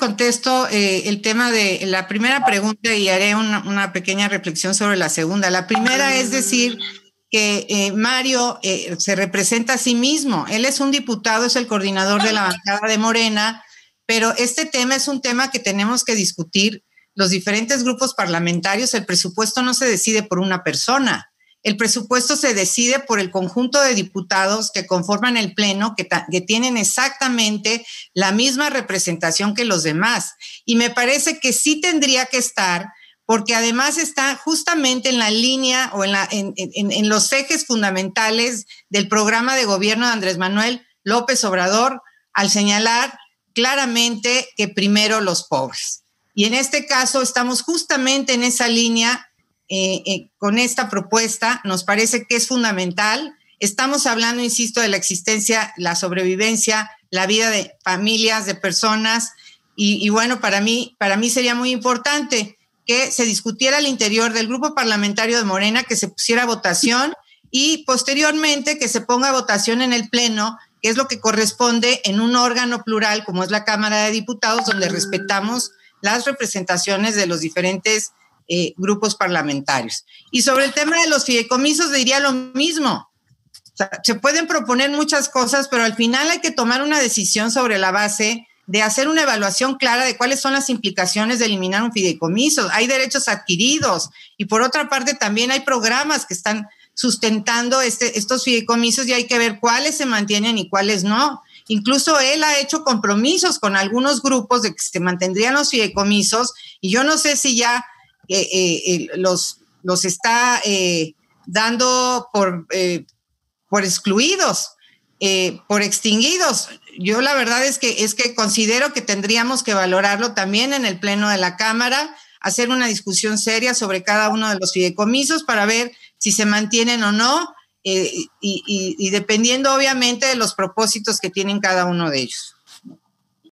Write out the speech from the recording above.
contesto eh, el tema de la primera pregunta y haré una, pequeña reflexión sobre la segunda. La primera es decir que eh, Mario eh, se representa a sí mismo. Él es un diputado, es el coordinador de la bancada de Morena, pero este tema es un tema que tenemos que discutir los diferentes grupos parlamentarios. El presupuesto no se decide por una persona el presupuesto se decide por el conjunto de diputados que conforman el Pleno, que, tienen exactamente la misma representación que los demás. Y me parece que sí tendría que estar, porque además está justamente en la línea o en, en los ejes fundamentales del programa de gobierno de Andrés Manuel López Obrador al señalar claramente que primero los pobres. Y en este caso estamos justamente en esa línea eh, eh, con esta propuesta, nos parece que es fundamental. Estamos hablando, insisto, de la existencia, la sobrevivencia, la vida de familias, de personas, y, bueno, para mí, para mí sería muy importante que se discutiera al interior del grupo parlamentario de Morena, que se pusiera votación y posteriormente que se ponga votación en el Pleno, que es lo que corresponde en un órgano plural como es la Cámara de Diputados, donde respetamos las representaciones de los diferentes eh, grupos parlamentarios. Y sobre el tema de los fideicomisos diría lo mismo. se pueden proponer muchas cosas, pero al final hay que tomar una decisión sobre la base de hacer una evaluación clara de cuáles son las implicaciones de eliminar un fideicomiso. Hay derechos adquiridos y por otra parte también hay programas que están sustentando este, estos fideicomisos y hay que ver cuáles se mantienen y cuáles no. Incluso él ha hecho compromisos con algunos grupos de que se mantendrían los fideicomisos y yo no sé si ya eh, eh los, los está eh, dando por, eh, por excluidos, por extinguidos. Yo la verdad es que, es que considero que tendríamos que valorarlo también en el Pleno de la Cámara, hacer una discusión seria sobre cada uno de los fideicomisos para ver si se mantienen o no, y, dependiendo obviamente de los propósitos que tienen cada uno de ellos.